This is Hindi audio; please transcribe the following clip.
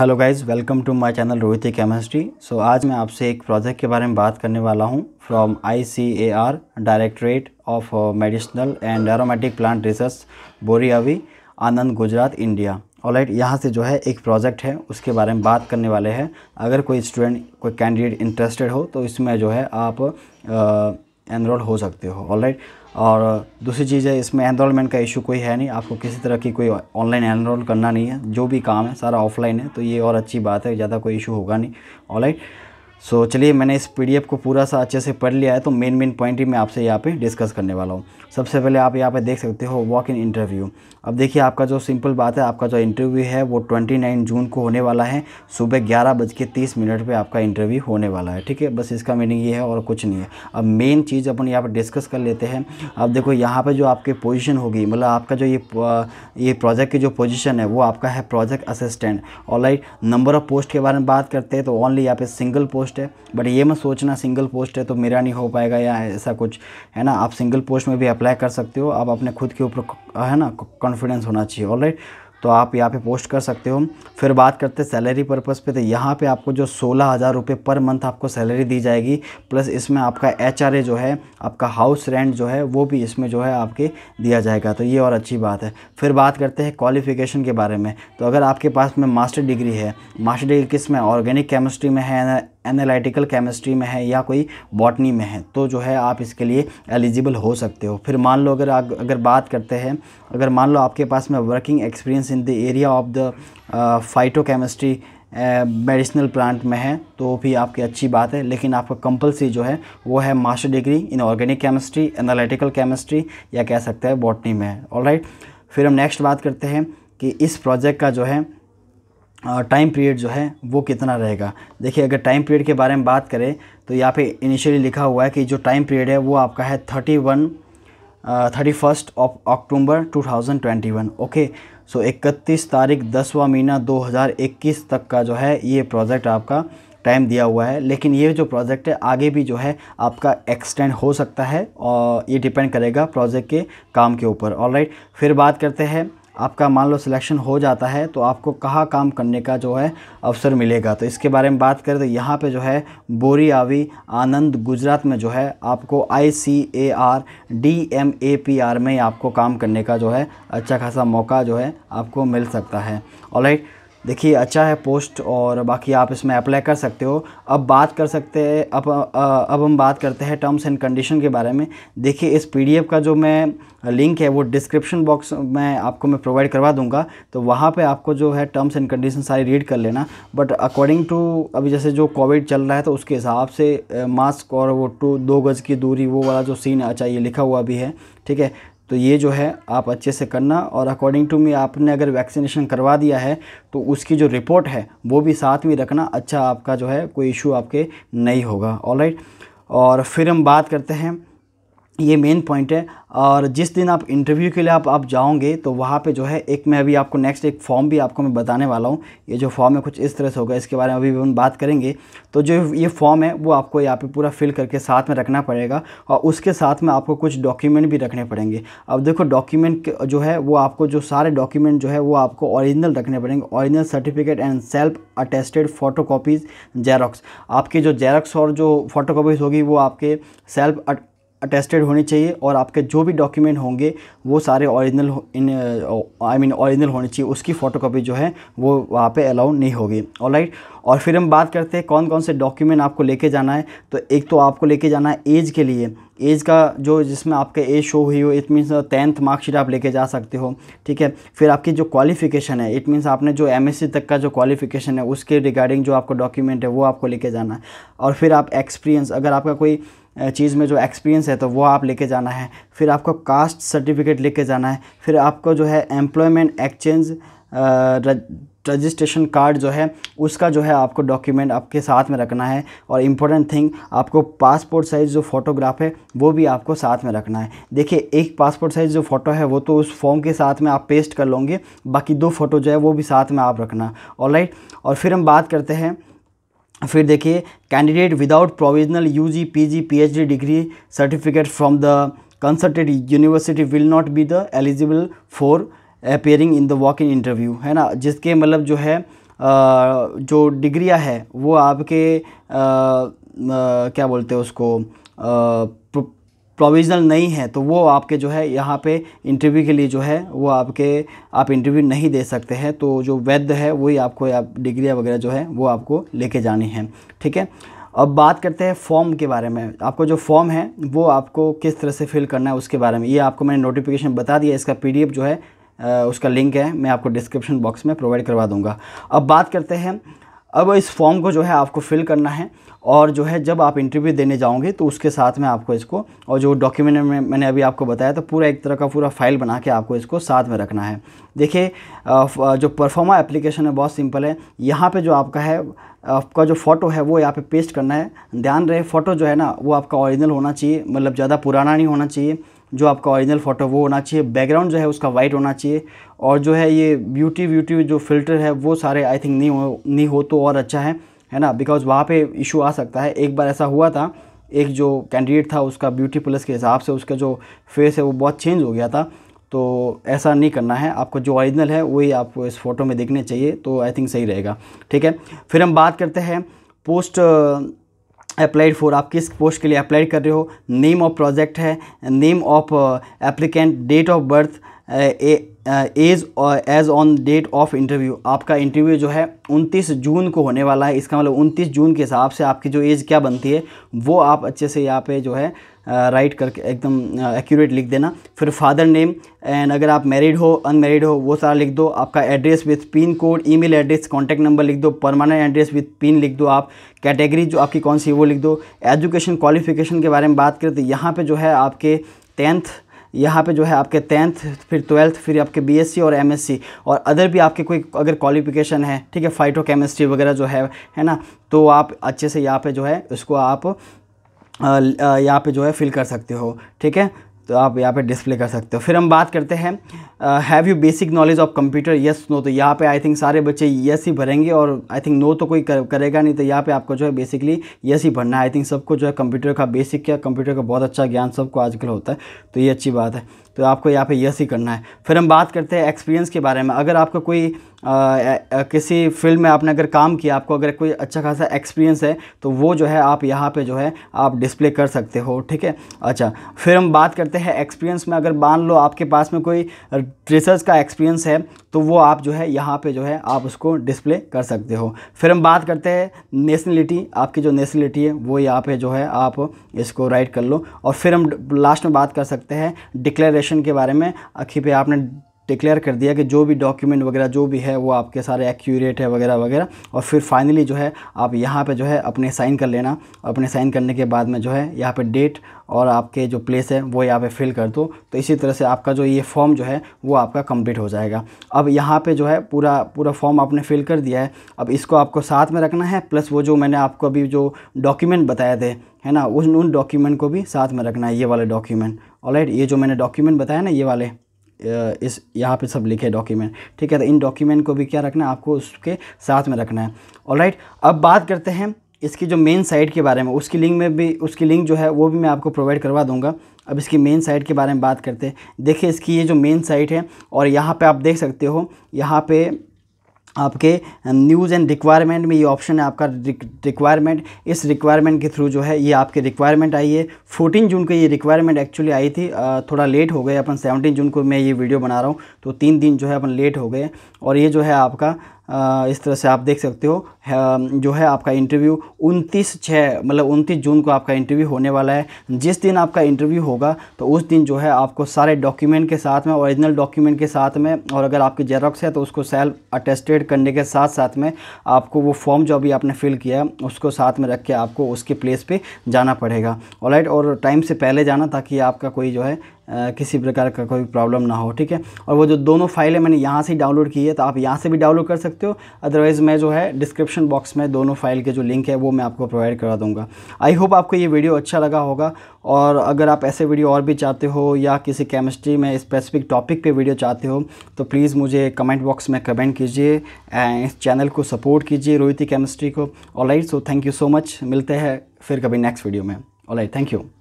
hello guys welcome to my channel Rohit chemistry so आज मैं आपसे एक प्रोजेक्ट के बारे में बात करने वाला हूं from ICAR directorate of medicinal and aromatic plant research Boriavi Anand Gujarat India और राइट यहाँ से जो है एक प्रोजेक्ट है उसके बारे में बात करने वाले हैं अगर कोई स्टूडेंट कोई कैंडिडेट इंटरेस्टेड हो तो इसमें जो है आप आ, uh, एनरोल हो सकते हो ऑल राइट और दूसरी चीज़ है इसमें एनरोलमेंट का इशू कोई है नहीं आपको किसी तरह की कोई ऑनलाइन एनरोल करना नहीं है जो भी काम है सारा ऑफलाइन है तो ये और अच्छी बात है ज़्यादा कोई इशू होगा नहीं ऑल राइट सो so, चलिए मैंने इस पीडीएफ को पूरा सा अच्छे से पढ़ लिया है तो मेन मेन पॉइंट ही मैं आपसे यहाँ पे डिस्कस करने वाला हूँ सबसे पहले आप यहाँ पे देख सकते हो वॉक इन इंटरव्यू अब देखिए आपका जो सिंपल बात है आपका जो इंटरव्यू है वो 29 जून को होने वाला है सुबह ग्यारह बज के तीस मिनट पर आपका इंटरव्यू होने वाला है ठीक है बस इसका मीनिंग ये है और कुछ नहीं है अब मेन चीज़ अपन यहाँ पर डिस्कस कर लेते हैं अब देखो यहाँ पर जो आपकी पोजिशन होगी मतलब आपका जो ये ये प्रोजेक्ट की जो पोजिशन है वो आपका है प्रोजेक्ट असिस्टेंट और नंबर ऑफ़ पोस्ट के बारे में बात करते हैं तो ऑनली यहाँ पर सिंगल पोस्ट पोस्ट है बट ये मत सोचना सिंगल पोस्ट है तो मेरा नहीं हो पाएगा या ऐसा कुछ है ना आप सिंगल पोस्ट में भी अप्लाई कर सकते हो आप अपने खुद के ऊपर है ना कॉन्फिडेंस होना चाहिए ऑलराइट तो आप यहाँ पे पोस्ट कर सकते हो फिर बात करते हैं सैलरी पर्पज पे तो यहाँ पे आपको जो सोलह हज़ार रुपये पर मंथ आपको सैलरी दी जाएगी प्लस इसमें आपका एच जो है आपका हाउस रेंट जो है वो भी इसमें जो है आपके दिया जाएगा तो ये और अच्छी बात है फिर बात करते हैं क्वालिफिकेशन के बारे में तो अगर आपके पास में मास्टर डिग्री है मास्टर डिग्री किस में ऑर्गेनिक केमिस्ट्री में है एनालिटिकल केमिस्ट्री में है या कोई बॉटनी में है तो जो है आप इसके लिए एलिजिबल हो सकते हो फिर मान लो अगर आप अगर बात करते हैं अगर मान लो आपके पास में working experience in the area of the phytochemistry medicinal plant में है तो भी आपकी अच्छी बात है लेकिन आपका कंपलसरी जो है वो है master degree in organic chemistry analytical chemistry या कह सकते हैं बॉटनी में है ऑल फिर हम नेक्स्ट बात करते हैं कि इस प्रोजेक्ट का जो है टाइम पीरियड जो है वो कितना रहेगा देखिए अगर टाइम पीरियड के बारे में बात करें तो यहाँ पे इनिशियली लिखा हुआ है कि जो टाइम पीरियड है वो आपका है thirty one thirty first of October two thousand twenty one okay so इकतीस तारीख दसवा महीना दो हज़ार इक्कीस तक का जो है ये प्रोजेक्ट आपका टाइम दिया हुआ है लेकिन ये जो प्रोजेक्ट है आगे भी जो है आपका एक्सटेंड हो सकता है और ये डिपेंड करेगा प्रोजेक्ट के काम के ऊपर ऑलराइट फिर बात करते हैं आपका मान लो सिलेक्शन हो जाता है तो आपको कहाँ काम करने का जो है अवसर मिलेगा तो इसके बारे में बात करें तो यहाँ पे जो है आवी आनंद गुजरात में जो है आपको I C A R D M A P R में आपको काम करने का जो है अच्छा खासा मौका जो है आपको मिल सकता है ऑलराइट देखिए अच्छा है पोस्ट और बाकी आप इसमें अप्लाई कर सकते हो अब बात कर सकते हैं अब अब हम बात करते हैं टर्म्स एंड कंडीशन के बारे में देखिए इस पीडीएफ का जो मैं लिंक है वो डिस्क्रिप्शन बॉक्स में आपको मैं प्रोवाइड करवा दूंगा तो वहाँ पे आपको जो है टर्म्स एंड कंडीशन सारी रीड कर लेना बट अकॉर्डिंग टू अभी जैसे जो कोविड चल रहा है तो उसके हिसाब से मास्क और वो टू दो गज़ की दूरी वो वाला जो सीन अच्छा ये लिखा हुआ भी है ठीक है तो ये जो है आप अच्छे से करना और अकॉर्डिंग टू मी आपने अगर वैक्सीनेशन करवा दिया है तो उसकी जो रिपोर्ट है वो भी साथ में रखना अच्छा आपका जो है कोई इशू आपके नहीं होगा ऑलराइट और फिर हम बात करते हैं ये मेन पॉइंट है और जिस दिन आप इंटरव्यू के लिए आप आप जाओगे तो वहाँ पे जो है एक मैं अभी आपको नेक्स्ट एक फॉर्म भी आपको मैं बताने वाला हूँ ये जो फॉर्म है कुछ इस तरह से होगा इसके बारे में अभी भी हम बात करेंगे तो जो ये फॉर्म है वो आपको यहाँ पे पूरा फिल करके साथ में रखना पड़ेगा और उसके साथ में आपको कुछ डॉक्यूमेंट भी रखने पड़ेंगे अब देखो डॉक्यूमेंट जो है वो आपको जो सारे डॉक्यूमेंट जो है वो आपको ऑरिजिनल रखने पड़ेंगे original certificate and self attested photo copies xerox जो जेरोक्स और जो फ़ोटो होगी वो आपके सेल्फ अटेस्टेड होनी चाहिए और आपके जो भी डॉक्यूमेंट होंगे वो सारे original in I mean original होने चाहिए उसकी फ़ोटोकॉपी जो है वो वहाँ पे अलाउ नहीं होगी राइट और फिर हम बात करते हैं कौन कौन से डॉक्यूमेंट आपको लेके जाना है तो एक तो आपको लेके जाना है एज के लिए एज का जो जिसमें आपके एज शो हुई हो इट मीन्स टेंथ मार्कशीट आप लेके जा सकते हो ठीक है फिर आपकी जो क्वालिफिकेशन है इट मीन्स आपने जो एम तक का जो क्वालिफिकेशन है उसके रिगार्डिंग जो आपको डॉक्यूमेंट है वो आपको लेके जाना है और फिर आप एक्सपीरियंस अगर आपका कोई चीज़ में जो एक्सपीरियंस है तो वो आप लेके जाना है फिर आपको कास्ट सर्टिफिकेट लेके जाना है फिर आपको जो है एम्प्लॉयमेंट एक्सचेंज रजिस्ट्रेशन कार्ड जो है उसका जो है आपको डॉक्यूमेंट आपके साथ में रखना है और इम्पोर्टेंट थिंग आपको पासपोर्ट साइज़ जो फोटोग्राफ है वो भी आपको साथ में रखना है देखिए एक पासपोर्ट साइज़ जो फ़ोटो है वो तो उस फॉर्म के साथ में आप पेस्ट कर लोगे बाकी दो फ़ोटो जो है वो भी साथ में आप रखना ऑल और फिर हम बात करते हैं फिर देखिए candidate without provisional U G G P P H D degree certificate from the consulted university will not be the eligible for appearing in the walk in interview है ना जिसके मतलब जो है जो डिग्रियाँ है वो आपके आ, आ, क्या बोलते हैं उसको प्रोविज़नल नहीं है तो वो आपके जो है यहाँ पे इंटरव्यू के लिए जो है वो आपके आप इंटरव्यू नहीं दे सकते हैं तो जो वैध है वही आपको आप डिग्रियाँ वगैरह जो है वो आपको लेके जानी है ठीक है अब बात करते हैं फॉर्म के बारे में आपको जो फॉर्म है वो आपको किस तरह से फिल करना है उसके बारे में ये आपको मैंने नोटिफिकेशन बता दिया इसका पी जो है उसका लिंक है मैं आपको डिस्क्रिप्शन बॉक्स में प्रोवाइड करवा दूँगा अब बात करते हैं अब इस फॉर्म को जो है आपको फिल करना है और जो है जब आप इंटरव्यू देने जाओगे तो उसके साथ में आपको इसको और जो डॉक्यूमेंट में मैंने अभी आपको बताया तो पूरा एक तरह का पूरा फाइल बना के आपको इसको साथ में रखना है देखिए जो परफॉर्मा एप्लीकेशन है बहुत सिंपल है यहाँ पे जो आपका है आपका जो फ़ोटो है वो यहाँ पे पेस्ट करना है ध्यान रहे फ़ोटो जो है ना वो आपका ओरिजिनल होना चाहिए मतलब ज़्यादा पुराना नहीं होना चाहिए जो आपका ओरिजिनल फ़ोटो वो होना चाहिए बैकग्राउंड जो है उसका वाइट होना चाहिए और जो है ये ब्यूटी ब्यूटी जो फ़िल्टर है वो सारे आई थिंक नहीं हो नहीं हो तो और अच्छा है है ना बिकॉज़ वहाँ पे इशू आ सकता है एक बार ऐसा हुआ था एक जो कैंडिडेट था उसका ब्यूटी प्लस के हिसाब से उसका जो फेस है वो बहुत चेंज हो गया था तो ऐसा नहीं करना है आपको जो ओरिजिनल है वही आपको इस फ़ोटो में देखने चाहिए तो आई थिंक सही रहेगा ठीक है फिर हम बात करते हैं पोस्ट अप्लाइड फॉर आप किस पोस्ट के लिए अप्लाई कर रहे हो नेम ऑफ प्रोजेक्ट है name of applicant date of birth age age on date of interview आपका इंटरव्यू जो है 29 जून को होने वाला है इसका मतलब 29 जून के हिसाब से आपकी जो एज क्या बनती है वो आप अच्छे से यहाँ पे जो है राइट करके एकदम एक्यूरेट लिख देना फिर फादर नेम एंड अगर आप मैरिड हो अनमेरिड हो वो सारा लिख दो आपका address with pin code email address contact number लिख दो परमानेंट एड्रेस विथ पिन लिख दो आप कैटेगरी जो आपकी कौन सी वो लिख दो एजुकेशन क्वालिफिकेशन के बारे में बात करें तो यहाँ पर जो है आपके टेंथ यहाँ पे जो है आपके टेंथ फिर ट्वेल्थ फिर आपके बीएससी और एमएससी और अदर भी आपके कोई अगर क्वालिफिकेशन है ठीक है फाइटो केमिस्ट्री वगैरह जो है है ना तो आप अच्छे से यहाँ पे जो है उसको आप यहाँ पे जो है फिल कर सकते हो ठीक है तो आप यहाँ पे डिस्प्ले कर सकते हो फिर हम बात करते हैं have you basic knowledge of computer yes no तो यहाँ पे आई थिंक सारे बच्चे यस ही भरेंगे और आई थिंक नो तो कोई कर, करेगा नहीं तो यहाँ पे आपको जो है बेसिकली यस ही भरना है आई थिंक सबको जो है कंप्यूटर का बेसिक या कंप्यूटर का बहुत अच्छा ज्ञान सबको आजकल होता है तो ये अच्छी बात है तो आपको यहाँ पे यस ही करना है फिर हम बात करते हैं एक्सपीरियंस के बारे में अगर आपको कोई आ, आ, आ, किसी फील्ड में आपने अगर काम किया आपको अगर कोई अच्छा खासा एक्सपीरियंस है तो वो जो है आप यहाँ पे जो है आप डिस्प्ले कर सकते हो ठीक है अच्छा फिर हम बात करते हैं एक्सपीरियंस में अगर मान लो आपके पास में कोई रिसर्च का एक्सपीरियंस है तो वो आप जो है यहाँ पे जो है आप उसको डिस्प्ले कर सकते हो फिर हम बात करते हैं नेशनलिटी आपकी जो नेशनलिटी है वो यहाँ पे जो है आप इसको राइट कर लो और फिर हम लास्ट में बात कर सकते हैं डिक्लेरेशन के बारे में आखिर पे आपने डिक्लेयर कर दिया कि जो भी डॉक्यूमेंट वगैरह जो भी है वो आपके सारे एक्यूरेट है वगैरह वगैरह और फिर फाइनली जो है आप यहाँ पे जो है अपने साइन कर लेना और अपने साइन करने के बाद में जो है यहाँ पे डेट और आपके जो प्लेस है वो यहाँ पे फिल कर दो तो इसी तरह से आपका जो ये फॉर्म जो है वो आपका कंप्लीट हो जाएगा अब यहाँ पे जो है पूरा पूरा फॉर्म आपने फिल कर दिया है अब इसको आपको साथ में रखना है प्लस वो जो मैंने आपको अभी जो डॉक्यूमेंट बताए थे है ना उन उन डॉक्यूमेंट को भी साथ में रखना है ये वाले डॉक्यूमेंट ऑलराइट ये जो मैंने डॉक्यूमेंट बताया ना ये वाले इस यहाँ पे सब लिखे डॉक्यूमेंट ठीक है तो इन डॉक्यूमेंट को भी क्या रखना है आपको उसके साथ में रखना है ऑलराइट अब बात करते हैं इसकी जो मेन साइट के बारे में उसकी लिंक में भी उसकी लिंक जो है वो भी मैं आपको प्रोवाइड करवा दूंगा अब इसकी मेन साइट के बारे में बात करते हैं देखिए इसकी ये जो मेन साइट है और यहाँ पे आप देख सकते हो यहाँ पे आपके न्यूज़ एंड रिक्वायरमेंट में ये ऑप्शन है आपका रिक्वायरमेंट इस रिक्वायरमेंट के थ्रू जो है ये आपके रिक्वायरमेंट आई है फोर्टीन जून को ये रिक्वायरमेंट एक्चुअली आई थी थोड़ा लेट हो गए अपन सेवनटीन जून को मैं ये वीडियो बना रहा हूँ तो तीन दिन जो है अपन लेट हो गए और ये जो है आपका इस तरह से आप देख सकते हो जो है आपका इंटरव्यू उनतीस छः मतलब उनतीस जून को आपका इंटरव्यू होने वाला है जिस दिन आपका इंटरव्यू होगा तो उस दिन जो है आपको सारे डॉक्यूमेंट के साथ में ओरिजिनल डॉक्यूमेंट के साथ में और अगर आपकी जेरोक्स है तो उसको सेल्फ अटेस्टेड करने के साथ साथ में आपको वो फॉर्म जो अभी आपने फिल किया है उसको साथ में रख के आपको उसके प्लेस पर जाना पड़ेगा ऑलराइट और टाइम से पहले जाना ताकि आपका कोई जो है किसी प्रकार का कोई प्रॉब्लम ना हो ठीक है और वो जो दोनों फाइलें मैंने यहाँ से ही डाउनलोड की है तो आप यहाँ से भी डाउनलोड कर सकते हो अदरवाइज़ मैं जो है डिस्क्रिप्शन बॉक्स में दोनों फाइल के जो लिंक है वो मैं आपको प्रोवाइड करा दूँगा आई होप आपको ये वीडियो अच्छा लगा होगा और अगर आप ऐसे वीडियो और भी चाहते हो या किसी केमिस्ट्री में स्पेसिफिक टॉपिक पे वीडियो चाहते हो तो प्लीज़ मुझे कमेंट बॉक्स में कमेंट कीजिए एंड इस चैनल को सपोर्ट कीजिए रोहिती केमिस्ट्री को alright so thank you so much मिलते हैं फिर कभी नेक्स्ट वीडियो में ऑलराइट थैंक यू